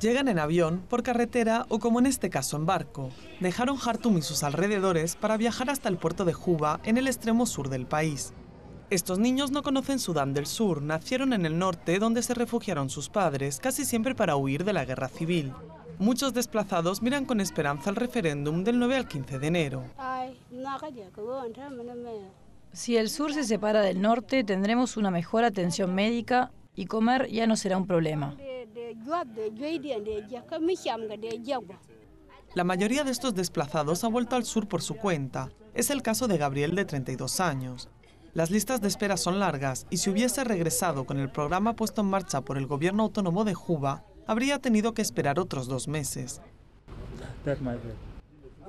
Llegan en avión, por carretera o como en este caso en barco. Dejaron Hartum y sus alrededores para viajar hasta el puerto de Juba, en el extremo sur del país. Estos niños no conocen Sudán del Sur, nacieron en el norte donde se refugiaron sus padres, casi siempre para huir de la guerra civil. Muchos desplazados miran con esperanza el referéndum del 9 al 15 de enero. Si el sur se separa del norte, tendremos una mejor atención médica y comer ya no será un problema. La mayoría de estos desplazados ha vuelto al sur por su cuenta. Es el caso de Gabriel de 32 años. Las listas de espera son largas y si hubiese regresado con el programa puesto en marcha por el gobierno autónomo de Juba, habría tenido que esperar otros dos meses.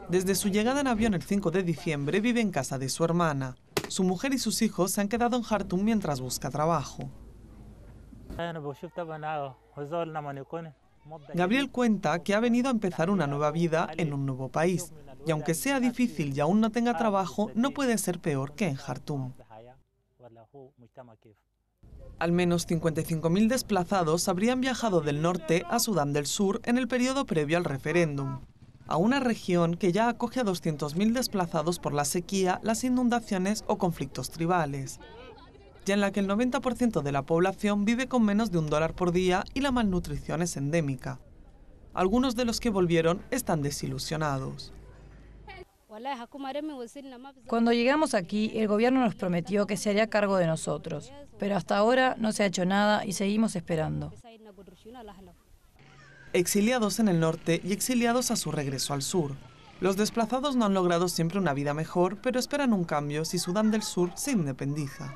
Desde su llegada en avión el 5 de diciembre vive en casa de su hermana. Su mujer y sus hijos se han quedado en Jartum mientras busca trabajo. Gabriel cuenta que ha venido a empezar una nueva vida en un nuevo país y aunque sea difícil y aún no tenga trabajo, no puede ser peor que en Jartum. Al menos 55.000 desplazados habrían viajado del norte a Sudán del Sur en el periodo previo al referéndum, a una región que ya acoge a 200.000 desplazados por la sequía, las inundaciones o conflictos tribales ya en la que el 90% de la población vive con menos de un dólar por día y la malnutrición es endémica. Algunos de los que volvieron están desilusionados. Cuando llegamos aquí, el gobierno nos prometió que se haría cargo de nosotros, pero hasta ahora no se ha hecho nada y seguimos esperando. Exiliados en el norte y exiliados a su regreso al sur. Los desplazados no han logrado siempre una vida mejor, pero esperan un cambio si Sudán del Sur se independiza.